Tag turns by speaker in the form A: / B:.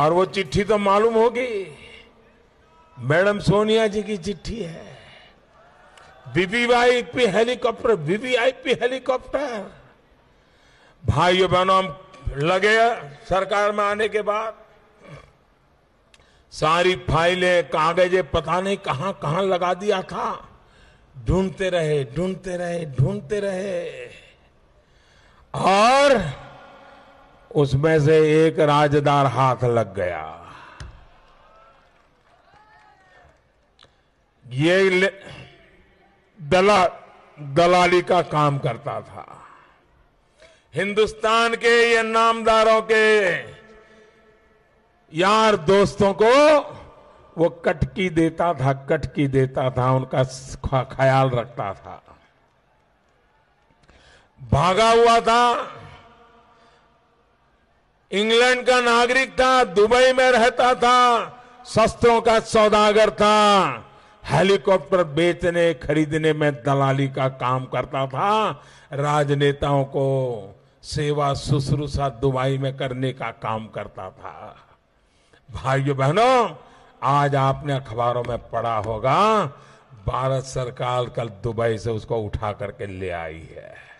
A: और वो चिट्ठी तो मालूम होगी मैडम सोनिया जी की चिट्ठी है वीवीआईपी हेलीकॉप्टर वीवीआईपी हेलीकॉप्टर भाइयों बहनों हम लगे सरकार में आने के बाद सारी फाइलें कागजे पता नहीं कहां कहां लगा दिया था ढूंढते रहे ढूंढते रहे ढूंढते रहे और उसमें से एक राजदार हाथ लग गया ये दला दलाली का काम करता था
B: हिंदुस्तान के ये नामदारों के
A: यार दोस्तों को वो कटकी देता था कटकी देता था उनका ख्याल रखता था भागा हुआ था इंग्लैंड का नागरिक था दुबई में रहता था शस्त्रों का सौदागर था हेलीकॉप्टर बेचने खरीदने में दलाली का काम करता था राजनेताओं को सेवा शुश्रूषा दुबई में करने का काम करता था भाइयों बहनों आज आपने अखबारों में पढ़ा होगा भारत सरकार कल दुबई से उसको उठा करके ले आई है